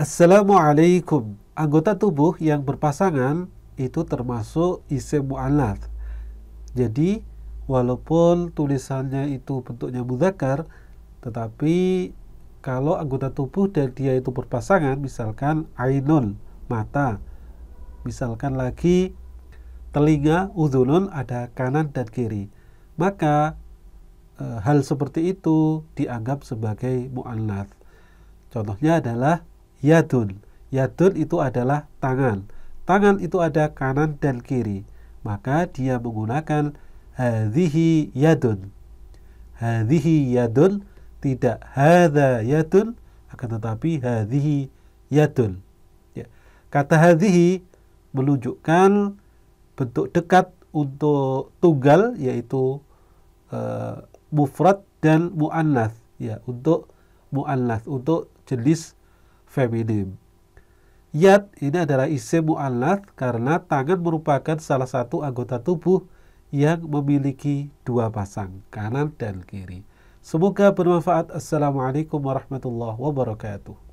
Assalamualaikum. Anggota tubuh yang berpasangan itu termasuk isim mu'alaf. Jadi, walaupun tulisannya itu bentuknya mudzakkar, tetapi kalau anggota tubuh dan dia itu berpasangan, misalkan ainun, mata, misalkan lagi telinga, udhunun, ada kanan dan kiri. Maka eh, hal seperti itu dianggap sebagai mu'allaf. Contohnya adalah yadun. Yadun itu adalah tangan. Tangan itu ada kanan dan kiri. Maka dia menggunakan hadhihi yadun. Hadhihi yadun tidak hadha yadun akan tetapi hadhihi yadun. Ya. Kata hadhihi menunjukkan bentuk dekat untuk tunggal yaitu uh, mufrad dan muannas ya untuk muannas untuk jenis feminim. Yad ini adalah isim mu'alat karena tangan merupakan salah satu anggota tubuh yang memiliki dua pasang, kanan dan kiri. Semoga bermanfaat. Assalamualaikum warahmatullahi wabarakatuh.